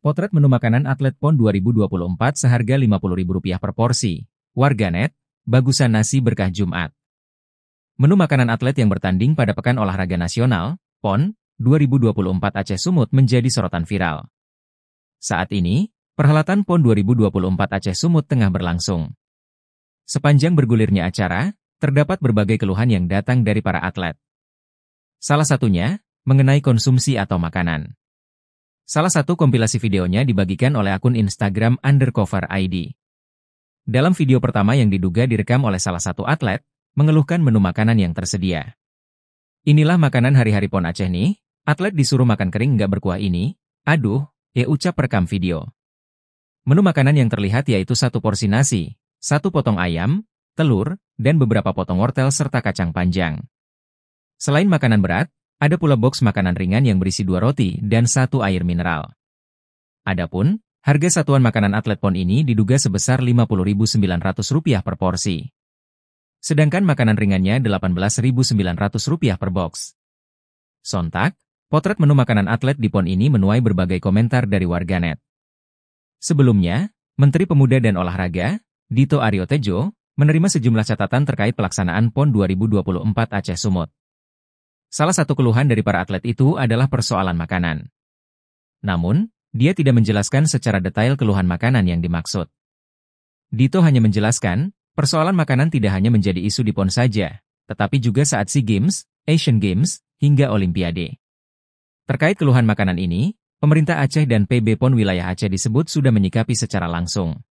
Potret menu makanan atlet PON 2024 seharga Rp50.000 per porsi. Warganet, bagusan nasi berkah Jumat. Menu makanan atlet yang bertanding pada Pekan Olahraga Nasional, PON, 2024 Aceh Sumut menjadi sorotan viral. Saat ini, perhelatan PON 2024 Aceh Sumut tengah berlangsung. Sepanjang bergulirnya acara, terdapat berbagai keluhan yang datang dari para atlet. Salah satunya, mengenai konsumsi atau makanan. Salah satu kompilasi videonya dibagikan oleh akun Instagram Undercover ID. Dalam video pertama yang diduga direkam oleh salah satu atlet, mengeluhkan menu makanan yang tersedia. Inilah makanan hari-hari Pon Aceh nih, atlet disuruh makan kering nggak berkuah ini, aduh, ya ucap rekam video. Menu makanan yang terlihat yaitu satu porsi nasi, satu potong ayam, telur, dan beberapa potong wortel serta kacang panjang. Selain makanan berat, ada pula box makanan ringan yang berisi dua roti dan satu air mineral. Adapun, harga satuan makanan atlet pon ini diduga sebesar Rp50.900 per porsi. Sedangkan makanan ringannya Rp18.900 per box. Sontak, potret menu makanan atlet di pon ini menuai berbagai komentar dari warganet. Sebelumnya, Menteri Pemuda dan Olahraga, Dito Aryo Tejo, menerima sejumlah catatan terkait pelaksanaan PON 2024 Aceh Sumut. Salah satu keluhan dari para atlet itu adalah persoalan makanan. Namun, dia tidak menjelaskan secara detail keluhan makanan yang dimaksud. Dito hanya menjelaskan, persoalan makanan tidak hanya menjadi isu di PON saja, tetapi juga saat SEA Games, Asian Games, hingga Olimpiade. Terkait keluhan makanan ini, pemerintah Aceh dan PB PON wilayah Aceh disebut sudah menyikapi secara langsung.